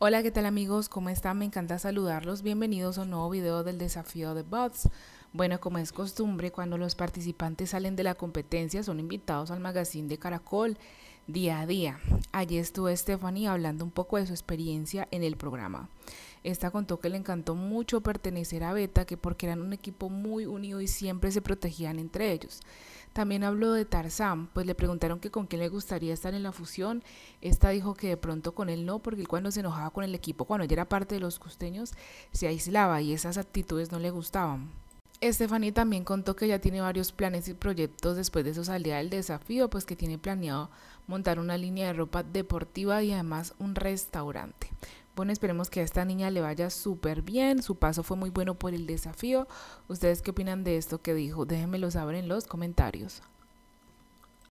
Hola, ¿qué tal amigos? ¿Cómo están? Me encanta saludarlos. Bienvenidos a un nuevo video del desafío de bots. Bueno, como es costumbre, cuando los participantes salen de la competencia son invitados al magazine de Caracol día a día. Allí estuvo Stephanie hablando un poco de su experiencia en el programa. Esta contó que le encantó mucho pertenecer a Beta, que porque eran un equipo muy unido y siempre se protegían entre ellos. También habló de Tarzán, pues le preguntaron que con quién le gustaría estar en la fusión. Esta dijo que de pronto con él no, porque cuando se enojaba con el equipo, cuando ella era parte de los costeños, se aislaba y esas actitudes no le gustaban. Stephanie también contó que ya tiene varios planes y proyectos después de su salida del desafío, pues que tiene planeado montar una línea de ropa deportiva y además un restaurante. Bueno, esperemos que a esta niña le vaya súper bien. Su paso fue muy bueno por el desafío. ¿Ustedes qué opinan de esto que dijo? Déjenmelo saber en los comentarios.